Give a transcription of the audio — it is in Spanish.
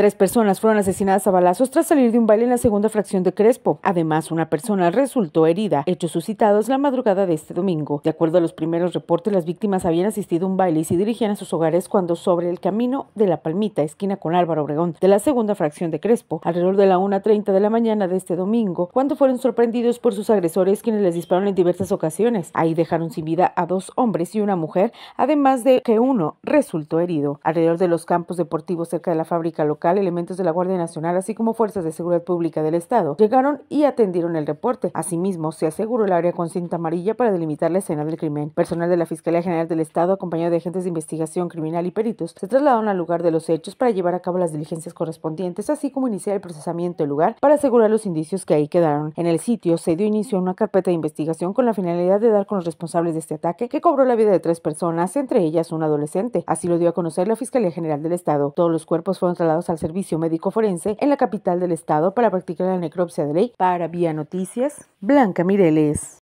Tres personas fueron asesinadas a balazos tras salir de un baile en la segunda fracción de Crespo. Además, una persona resultó herida, hechos suscitados la madrugada de este domingo. De acuerdo a los primeros reportes, las víctimas habían asistido a un baile y se dirigían a sus hogares cuando sobre el camino de La Palmita, esquina con Álvaro Obregón, de la segunda fracción de Crespo, alrededor de la 1.30 de la mañana de este domingo, cuando fueron sorprendidos por sus agresores quienes les dispararon en diversas ocasiones. Ahí dejaron sin vida a dos hombres y una mujer, además de que uno resultó herido. Alrededor de los campos deportivos cerca de la fábrica local, elementos de la Guardia Nacional, así como fuerzas de seguridad pública del Estado, llegaron y atendieron el reporte. Asimismo, se aseguró el área con cinta amarilla para delimitar la escena del crimen. Personal de la Fiscalía General del Estado, acompañado de agentes de investigación criminal y peritos, se trasladaron al lugar de los hechos para llevar a cabo las diligencias correspondientes, así como iniciar el procesamiento del lugar para asegurar los indicios que ahí quedaron. En el sitio se dio inicio a una carpeta de investigación con la finalidad de dar con los responsables de este ataque que cobró la vida de tres personas, entre ellas un adolescente. Así lo dio a conocer la Fiscalía General del Estado. Todos los cuerpos fueron trasladados al servicio médico forense en la capital del estado para practicar la necropsia de ley. Para Vía Noticias, Blanca Mireles.